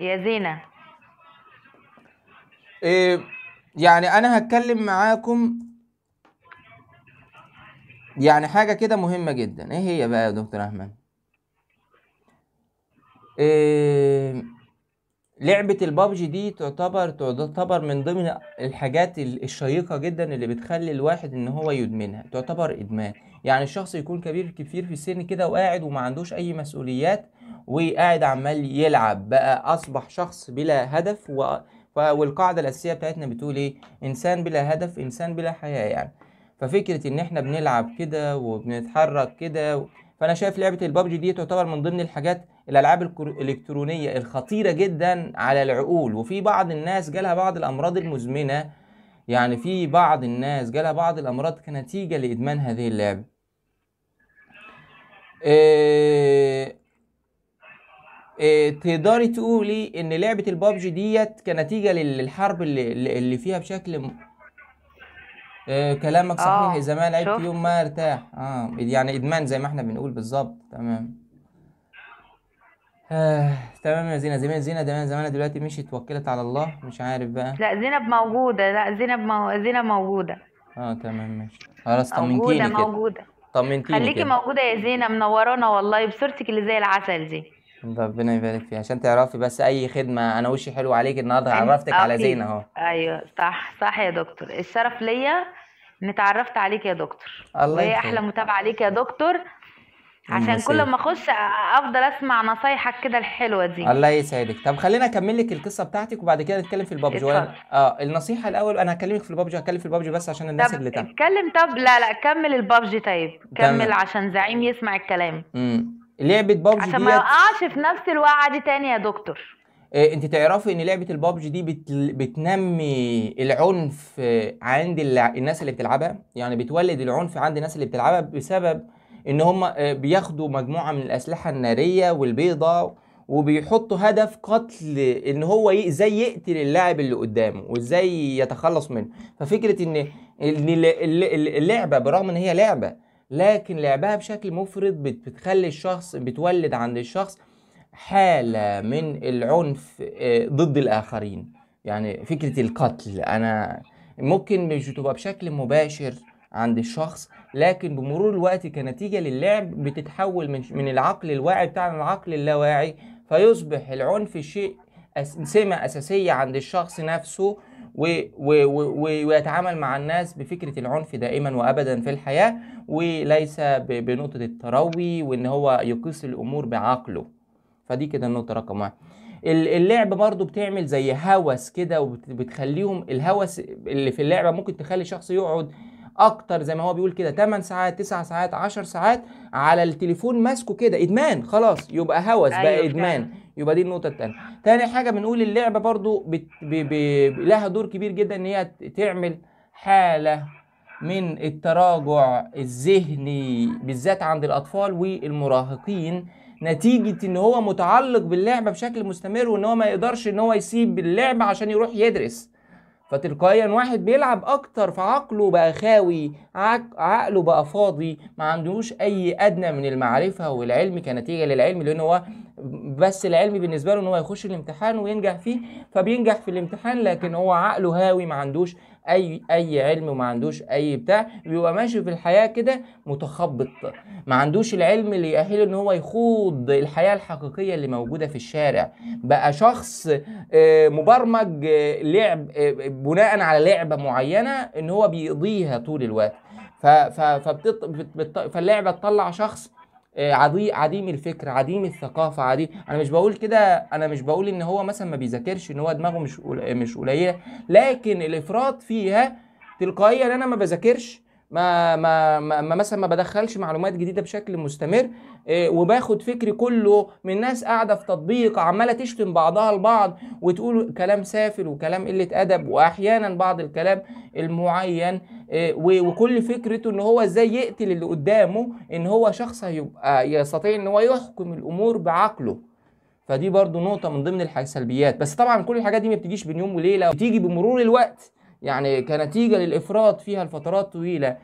يا زينة إيه يعني انا هتكلم معاكم يعني حاجة كده مهمة جدا ايه هي بقى يا دكتور احمد إيه لعبة البابجي دي تعتبر تعتبر من ضمن الحاجات الشيقة جدا اللي بتخلي الواحد ان هو يدمنها تعتبر ادمان يعني الشخص يكون كبير كبير في السن كده وقاعد وما عندوش اي مسؤوليات وقاعد عمال يلعب بقى اصبح شخص بلا هدف و... والقاعده الاساسيه بتاعتنا بتقول ايه انسان بلا هدف انسان بلا حياه يعني ففكره ان احنا بنلعب كده وبنتحرك كده و... فانا شايف لعبه البابجي دي تعتبر من ضمن الحاجات الالعاب الالكترونيه الخطيره جدا على العقول وفي بعض الناس جالها بعض الامراض المزمنه يعني في بعض الناس جالها بعض الامراض كنتيجه لادمان هذه اللعبه إيه إيه، تقدري تقولي ان لعبه البابجي ديت كنتيجه للحرب اللي, اللي فيها بشكل م... إيه، آه كلامك صحيح اذا زمان لعبت يوم ما ارتاح اه يعني ادمان زي ما احنا بنقول بالظبط تمام آه تمام يا زينة زينب زينة زمان زمان دلوقتي مشيت توكلت على الله مش عارف بقى لا زينب موجودة لا زينب مو... زينب موجودة اه تمام ماشي خلاص طمنتيني موجوده موجودة طمنتيني خليكي كده موجودة يا زينة منورانا والله بصورتك اللي زي العسل دي ربنا يبارك فيك عشان تعرفي بس اي خدمه انا وشي حلو عليك النهارده أيوة، عرفتك على زينه اهو ايوه صح صح يا دكتور الشرف ليا اني اتعرفت عليك يا دكتور الله وهي احلى متابعه عليك يا دكتور أمم، عشان كل إيه؟ ما اخش افضل اسمع نصايحك كده الحلوه دي الله يسعدك طب خلينا اكمل لك القصه بتاعتك وبعد كده نتكلم في البابجي ولا اه النصيحه الاول انا هكلمك في البابجي هكلم في البابجي بس عشان الناس اللي تحت اتكلم طب لا لا كمل البابجي طيب كمل عشان زعيم يسمع الكلام امم لعبه بابجي عشان ما يقعش في نفس الوقعه دي تاني يا دكتور آه، انت تعرفي ان لعبه البابجي دي بت... بتنمي العنف آه، عند اللع... الناس اللي بتلعبها يعني بتولد العنف عند الناس اللي بتلعبها بسبب ان هم آه، بياخدوا مجموعه من الاسلحه الناريه والبيضه وبيحطوا هدف قتل ان هو ازاي يقتل اللاعب اللي قدامه وازاي يتخلص منه ففكره ان اللعبه برغم ان هي لعبه لكن لعبها بشكل مفرط بتخلي الشخص بتولد عند الشخص حالة من العنف آه، ضد الآخرين يعني فكرة القتل أنا ممكن مش تبقى بشكل مباشر عند الشخص لكن بمرور الوقت كنتيجة للعب بتتحول من, من العقل الواعي بتاعنا العقل اللاواعي فيصبح العنف شيء سمة أساسية عند الشخص نفسه ويتعامل مع الناس بفكره العنف دائما وابدا في الحياه وليس بنقطه التروي وان هو يقيس الامور بعقله فدي كده النقطه رقم واحد اللعب برضو بتعمل زي هوس كده وبتخليهم الهوس اللي في اللعبه ممكن تخلي شخص يقعد اكتر زي ما هو بيقول كده 8 ساعات 9 ساعات 10 ساعات على التليفون ماسكه كده ادمان خلاص يبقى هوس أيوة بقى ادمان كان. يبقى دي النقطه الثانيه تاني حاجه بنقول اللعبه برضو بت... لها دور كبير جدا ان هي تعمل حاله من التراجع الذهني بالذات عند الاطفال والمراهقين نتيجة ان هو متعلق باللعبة بشكل مستمر وان هو ما يقدرش ان هو يسيب اللعبة عشان يروح يدرس فتلقائيا واحد بيلعب اكتر فعقله بقى خاوي عقله بقى فاضي ما عندوش اي ادنى من المعرفه والعلم كنتيجه للعلم لان هو بس العلم بالنسبه له ان هو يخش الامتحان وينجح فيه فبينجح في الامتحان لكن هو عقله هاوي ما عندوش اي اي علم وما عندوش اي بتاع بيبقى ماشي في الحياه كده متخبط ما عندوش العلم اللي يأهله ان هو يخوض الحياه الحقيقيه اللي موجوده في الشارع بقى شخص آه، مبرمج آه، لعب آه، بناء على لعبه معينه ان هو بيقضيها طول الوقت فاللعبه تطلع شخص آه، عديم عديم الفكر عديم الثقافه عديم انا مش بقول كده انا مش بقول ان هو مثلا ما بيذاكرش ان هو دماغه مش مش قليله لكن الافراط فيها تلقائيا انا ما بذاكرش ما ما ما مثلا ما بدخلش معلومات جديده بشكل مستمر آه، وباخد فكري كله من ناس قاعده في تطبيق عماله تشتم بعضها البعض وتقول كلام سافل وكلام قله ادب واحيانا بعض الكلام المعين آه، وكل فكرته ان هو ازاي يقتل اللي قدامه ان هو شخص هيبقى يستطيع ان هو يحكم الامور بعقله فدي برضو نقطة من ضمن السلبيات بس طبعا كل الحاجات دي ما بتجيش بين يوم وليلة بتيجي بمرور الوقت يعني كنتيجه للافراط فيها لفترات طويله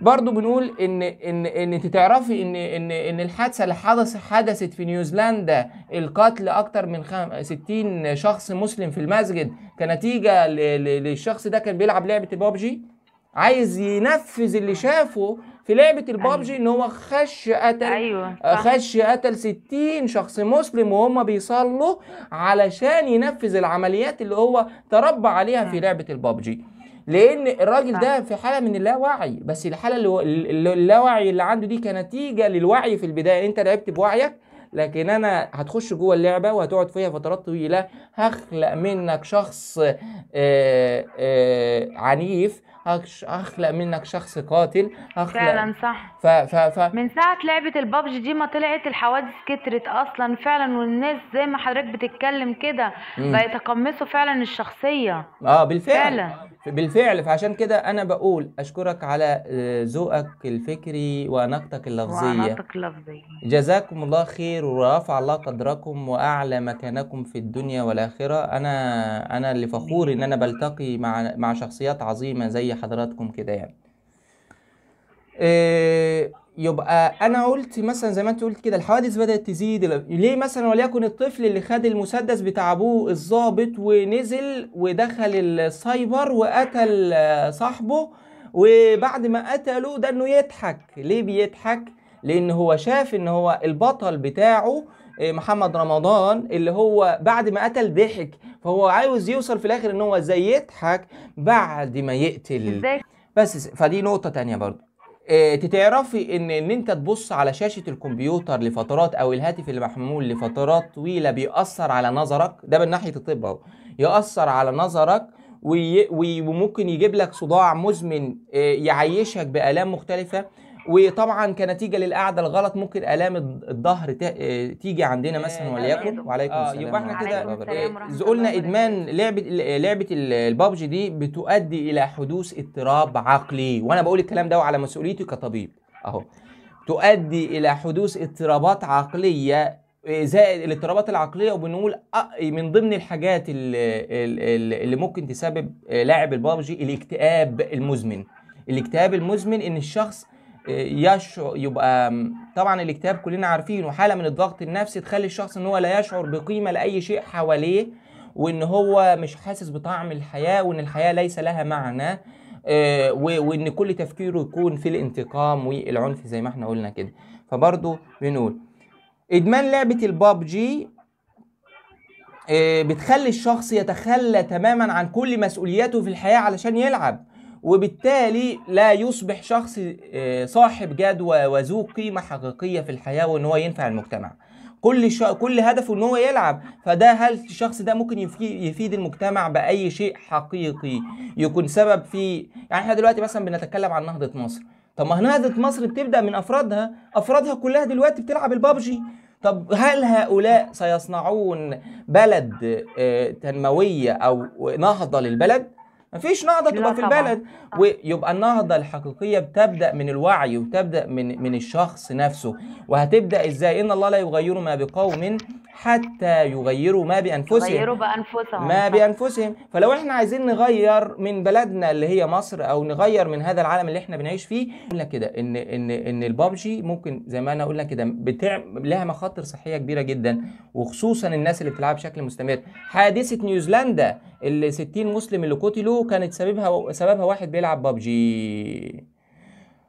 برضو بنقول ان ان ان انت تعرفي ان ان ان الحادثه اللي حدث حدثت في نيوزيلندا القتل اكتر من 60 شخص مسلم في المسجد كنتيجه للشخص ده كان بيلعب لعبه البابجي عايز ينفذ اللي آه. شافه في لعبه البابجي أيوة. ان هو خش قتل أيوة. خش قتل 60 شخص مسلم وهم بيصلوا علشان ينفذ العمليات اللي هو تربى عليها في آه. لعبه البابجي لان الراجل ده في حاله من اللاوعي بس الحاله اللي اللاوعي اللي عنده دي كنتيجه للوعي في البدايه انت لعبت بوعيك لكن انا هتخش جوه اللعبه وهتقعد فيها فترات طويله هخلق منك شخص آآ آه، آآ عنيف اخلق منك شخص قاتل اخلق فعلا صح ف... ف... ف... من ساعه لعبه البابجي دي ما طلعت الحوادث كترت اصلا فعلا والناس زي ما حضرتك بتتكلم كده بيتقمصوا فعلا الشخصيه اه بالفعل فعلا بالفعل فعشان كده انا بقول اشكرك على آه، ذوقك الفكري واناقتك اللفظيه واناقتك اللفظيه جزاكم الله خير ورفع الله قدركم واعلى مكانكم في الدنيا والاخره انا انا اللي فخور ان انا بلتقي مع مع شخصيات عظيمه زي حضراتكم كده يعني إيه يبقى انا قلت مثلا زي ما انت قلت كده الحوادث بدات تزيد ليه مثلا وليكن الطفل اللي خد المسدس بتاع ابوه الظابط ونزل ودخل السايبر وقتل صاحبه وبعد ما قتله ده انه يضحك ليه بيضحك لان هو شاف ان هو البطل بتاعه محمد رمضان اللي هو بعد ما قتل ضحك فهو عاوز يوصل في الاخر ان هو ازاي يضحك بعد ما يقتل بس فدي نقطه تانية برضه آه، تتعرفي ان ان انت تبص على شاشه الكمبيوتر لفترات او الهاتف المحمول لفترات طويله بيأثر على نظرك ده من ناحيه الطب اهو يأثر على نظرك وممكن يجيب لك صداع مزمن آه، يعيشك بالام مختلفه وطبعا كنتيجه للقعده الغلط ممكن الام الظهر آه، تيجي عندنا آه، مثلا وليكن وعليكم آه، السلام يبقى احنا كده قلنا ادمان لعبه لعبه البابجي دي بتؤدي الى حدوث اضطراب عقلي وانا بقول الكلام ده على مسؤوليتي كطبيب اهو تؤدي الى حدوث اضطرابات عقليه زائد الاضطرابات العقليه وبنقول من ضمن الحاجات اللي ممكن تسبب لاعب البابجي الاكتئاب المزمن الاكتئاب المزمن ان الشخص يشعر يبقى طبعا الاكتئاب كلنا عارفينه حاله من الضغط النفسي تخلي الشخص ان هو لا يشعر بقيمه لاي شيء حواليه وان هو مش حاسس بطعم الحياه وان الحياه ليس لها معنى آه، وان كل تفكيره يكون في الانتقام والعنف زي ما احنا قلنا كده فبرضه بنقول ادمان لعبه البابجي آه، بتخلي الشخص يتخلى تماما عن كل مسؤولياته في الحياه علشان يلعب وبالتالي لا يصبح شخص آه، صاحب جدوى وذو قيمه حقيقيه في الحياه وان هو ينفع المجتمع كل ش... كل هدفه ان هو يلعب فده هل الشخص ده ممكن يفي... يفيد المجتمع باي شيء حقيقي يكون سبب في يعني احنا دلوقتي مثلا بنتكلم عن نهضه مصر طب ما نهضه مصر بتبدا من افرادها افرادها كلها دلوقتي بتلعب البابجي طب هل هؤلاء سيصنعون بلد آه، تنمويه او نهضه للبلد مفيش نهضه تبقى في البلد ويبقى النهضه الحقيقيه بتبدا من الوعي وتبدا من من الشخص نفسه وهتبدا ازاي ان الله لا يغير ما بقوم حتى يغيروا ما بانفسهم يغيروا بانفسهم ما بانفسهم فلو احنا عايزين نغير من بلدنا اللي هي مصر او نغير من هذا العالم اللي احنا بنعيش فيه قلنا كده ان ان ان البابجي ممكن زي ما انا قلنا كده بتع... لها مخاطر صحيه كبيره جدا وخصوصا الناس اللي بتلعب بشكل مستمر حادثه نيوزيلندا اللي 60 مسلم اللي قتلوا كانت سببها سببها واحد بيلعب بابجي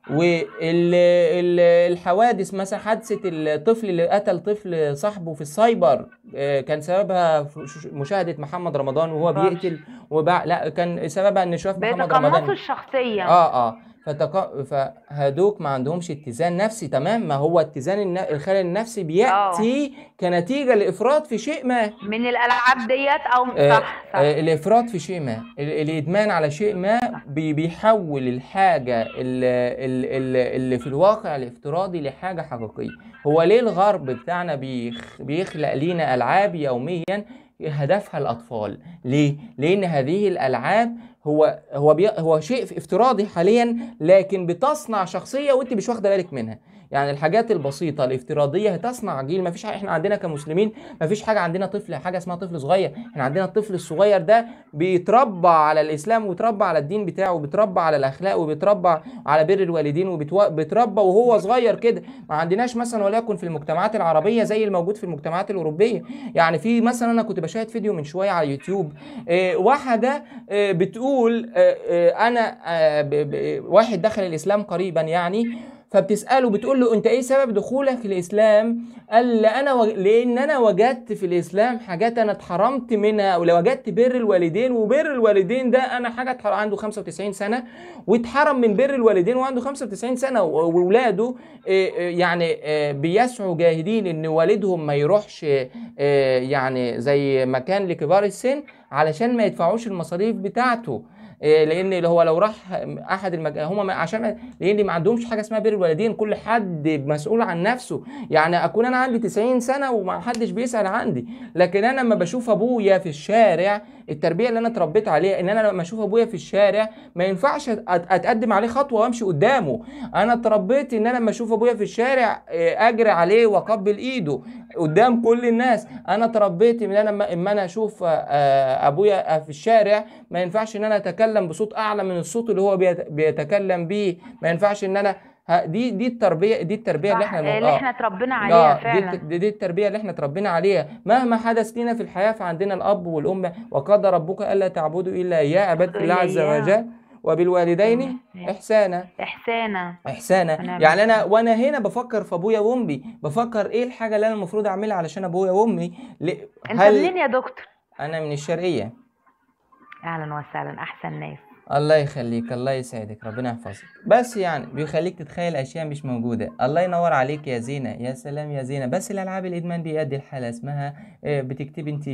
والحوادث مثلا حادثه الطفل اللي قتل طفل صاحبه في السايبر آه، كان سببها مشاهده محمد رمضان وهو بيقتل وبع... لا كان سببها ان شاف محمد رمضان الشخصيه اه اه فتق... فهدوك ما عندهمش اتزان نفسي تمام ما هو اتزان الن... الخلل النفسي بياتي أوه. كنتيجه لافراط في شيء ما من الالعاب ديت او آه، صح صح آه الافراط في شيء ما ال... الادمان على شيء ما بيحول الحاجة اللي, اللي في الواقع الافتراضي لحاجة حقيقية هو ليه الغرب بتاعنا بيخلق لينا ألعاب يوميا هدفها الأطفال ليه؟ لأن هذه الألعاب هو هو هو شيء افتراضي حاليا لكن بتصنع شخصية وأنت مش واخدة بالك منها يعني الحاجات البسيطه الافتراضيه هتصنع جيل ما فيش احنا عندنا كمسلمين ما فيش حاجه عندنا طفل حاجه اسمها طفل صغير احنا عندنا الطفل الصغير ده بيتربى على الاسلام وتربى على الدين بتاعه وبيتربى على الاخلاق وبيتربى على بر الوالدين وبيتربى وهو صغير كده ما عندناش مثلا وليكن في المجتمعات العربيه زي الموجود في المجتمعات الاوروبيه يعني في مثلا انا كنت بشاهد فيديو من شويه على يوتيوب إيه واحده إيه بتقول إيه انا آه، واحد دخل الاسلام قريبا يعني فبتساله بتقول له انت ايه سبب دخولك الاسلام قال لأ انا و... لان انا وجدت في الاسلام حاجات انا اتحرمت منها ولو وجدت بر الوالدين وبر الوالدين ده انا حاجه اتحرم عنده 95 سنه واتحرم من بر الوالدين وعنده 95 سنه واولاده يعني بيسعوا جاهدين ان والدهم ما يروحش يعني زي مكان لكبار السن علشان ما يدفعوش المصاريف بتاعته إيه، لان اللي هو لو راح احد المج... هم عشان لان ما عندهمش حاجه اسمها بر الوالدين كل حد مسؤول عن نفسه يعني اكون انا عندي 90 سنه وما حدش بيسال عندي لكن انا لما بشوف ابويا في الشارع التربيه اللي انا اتربيت عليها ان انا لما اشوف ابويا في الشارع ما ينفعش اتقدم عليه خطوه وامشي قدامه انا اتربيت ان انا لما اشوف ابويا في الشارع إيه، اجري عليه واقبل ايده قدام كل الناس انا اتربيت ان انا اما انا اشوف آه، ابويا في الشارع ما ينفعش ان انا اتكلم بيتكلم بصوت اعلى من الصوت اللي هو بيتكلم بيه ما ينفعش ان انا دي دي التربيه دي التربيه اللي احنا اللي آه. احنا اتربينا آه، عليها فعلا دي, دي التربيه اللي احنا اتربينا عليها مهما حدث لنا في الحياه فعندنا الاب والام وقد ربك الا تعبدوا الا اياه عباده الله عز وجل وبالوالدين إيه. احسانا احسانا احسانا يعني انا إيه؟ وانا هنا بفكر في ابويا وامي بفكر ايه الحاجه اللي انا المفروض اعملها علشان ابويا وامي هل... انت منين يا دكتور انا من الشرقيه اهلا وسهلا احسن ناس الله يخليك الله يسعدك ربنا يحفظك بس يعني بيخليك تتخيل اشياء مش موجوده الله ينور عليك يا زينه يا سلام يا زينه بس الالعاب الادمان دي ادي الحاله اسمها إيه، بتكتب انت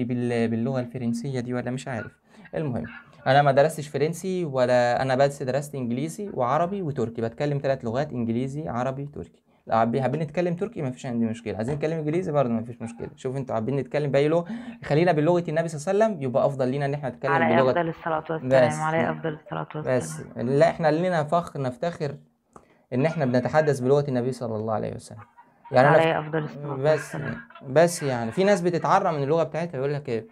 باللغه الفرنسيه دي ولا مش عارف المهم انا ما درستش فرنسي ولا انا بس درست انجليزي وعربي وتركي بتكلم ثلاث لغات انجليزي عربي تركي حابين نتكلم تركي ما فيش عندي مشكله عايزين نتكلم انجليزي برضه ما فيش مشكله شوف انتوا حابين نتكلم باي لغه خلينا بلغه النبي صلى الله عليه وسلم يبقى افضل لينا ان احنا نتكلم على بلغه افضل الصلاه والسلام بس. على افضل الصلاه والسلام بس لا احنا لينا فخر نفتخر ان احنا بنتحدث بلغه النبي صلى الله عليه وسلم يعني على افضل الصلاه بس بس يعني في ناس بتتعرى من اللغه بتاعتها يقول لك ايه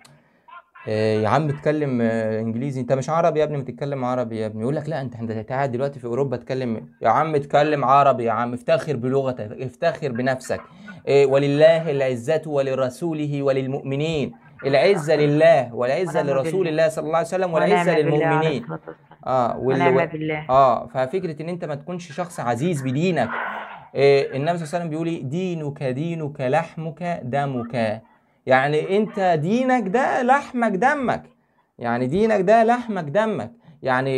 آه، يا عم اتكلم آه، انجليزي انت مش عربي يا ابني ما تتكلم عربي يا ابني يقول لك لا انت انت قاعد دلوقتي في اوروبا تكلم يا عم اتكلم عربي يا عم افتخر بلغتك افتخر بنفسك آه، ولله العزه ولرسوله وللمؤمنين العزه لله والعزه لرسول الله صلى الله عليه وسلم والعزه للمؤمنين اه وال... بالله اه ففكره ان انت ما تكونش شخص عزيز بدينك إيه النبي صلى الله عليه وسلم بيقول إيه؟ دينك دينك لحمك دمك يعني انت دينك ده لحمك دمك يعني دينك ده لحمك دمك يعني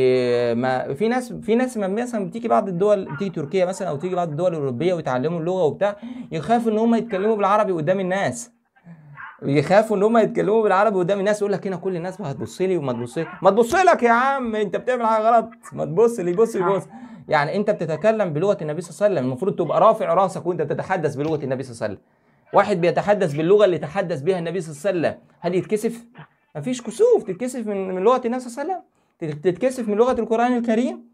ما في ناس في ناس مثلا بتيجي بعض الدول بتيجي تركيا مثلا او تيجي بعض الدول الاوروبيه ويتعلموا اللغه وبتاع يخافوا ان هم يتكلموا بالعربي قدام الناس يخافوا ان هم يتكلموا بالعربي قدام الناس يقول لك هنا كل الناس هتبص لي وما تبص لي ما تبص لك يا عم انت بتعمل حاجه غلط ما تبص لي بص لي بص يعني انت بتتكلم بلغه النبي صلى الله عليه وسلم المفروض تبقى رافع راسك وانت بتتحدث بلغه النبي صلى الله عليه وسلم واحد بيتحدث باللغه اللي تحدث بها النبي صلى الله عليه وسلم هل يتكسف؟ مفيش كسوف تتكسف من من لغه النبي صلى الله عليه وسلم تتكسف من لغه القران الكريم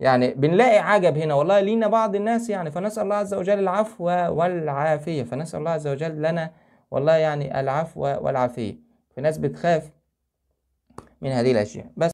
يعني بنلاقي عجب هنا والله لينا بعض الناس يعني فنسال الله عز وجل العفو والعافيه فنسال الله عز وجل لنا والله يعني العفو والعافيه في ناس بتخاف من هذه الاشياء بس